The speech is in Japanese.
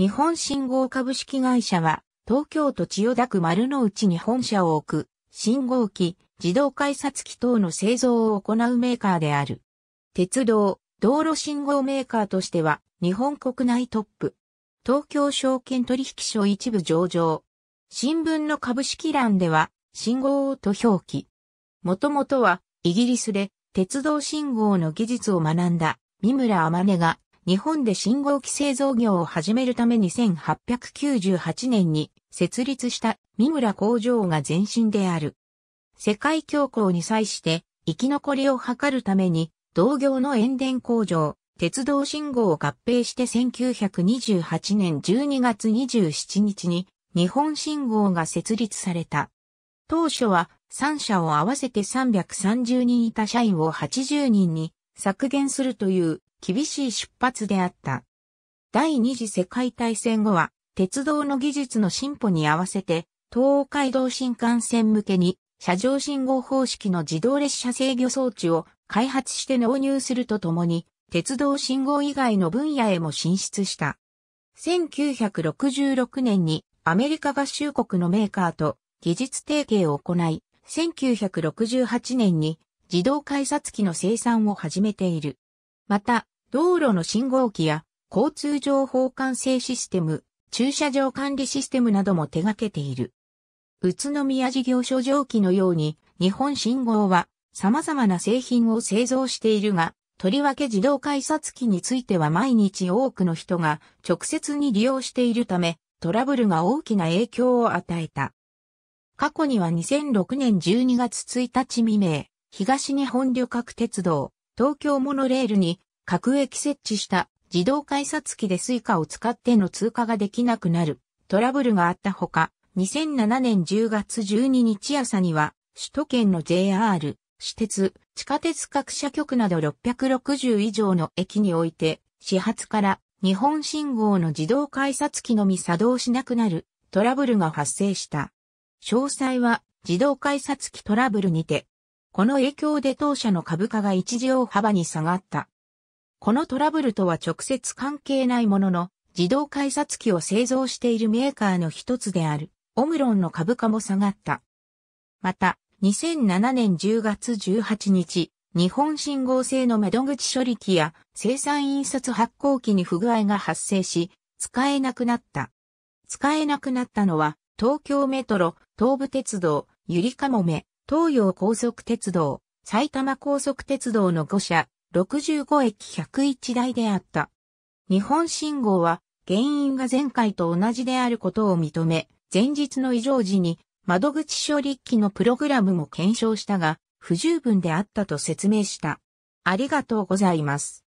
日本信号株式会社は、東京都千代田区丸の内に本社を置く、信号機、自動改札機等の製造を行うメーカーである。鉄道、道路信号メーカーとしては、日本国内トップ。東京証券取引所一部上場。新聞の株式欄では、信号と表記。もともとは、イギリスで鉄道信号の技術を学んだ、三村天音が、日本で信号機製造業を始めるために1898年に設立した三村工場が前身である。世界恐慌に際して生き残りを図るために同業の塩田工場、鉄道信号を合併して1928年12月27日に日本信号が設立された。当初は3社を合わせて330人いた社員を80人に削減するという厳しい出発であった。第二次世界大戦後は、鉄道の技術の進歩に合わせて、東海道新幹線向けに、車上信号方式の自動列車制御装置を開発して納入するとともに、鉄道信号以外の分野へも進出した。1966年にアメリカ合衆国のメーカーと技術提携を行い、1968年に自動改札機の生産を始めている。また、道路の信号機や交通情報管制システム、駐車場管理システムなども手掛けている。宇都宮事業所上気のように、日本信号は様々な製品を製造しているが、とりわけ自動改札機については毎日多くの人が直接に利用しているため、トラブルが大きな影響を与えた。過去には2006年12月1日未明、東日本旅客鉄道、東京モノレールに各駅設置した自動改札機でスイカを使っての通過ができなくなるトラブルがあったほか、2007年10月12日朝には、首都圏の JR、私鉄、地下鉄各社局など660以上の駅において、始発から日本信号の自動改札機のみ作動しなくなるトラブルが発生した。詳細は自動改札機トラブルにてこの影響で当社の株価が一時大幅に下がった。このトラブルとは直接関係ないものの、自動改札機を製造しているメーカーの一つである、オムロンの株価も下がった。また、2007年10月18日、日本信号製の窓口処理機や生産印刷発行機に不具合が発生し、使えなくなった。使えなくなったのは、東京メトロ、東武鉄道、ゆりかもめ、東洋高速鉄道、埼玉高速鉄道の5社、65駅101台であった。日本信号は、原因が前回と同じであることを認め、前日の異常時に窓口処理機のプログラムも検証したが、不十分であったと説明した。ありがとうございます。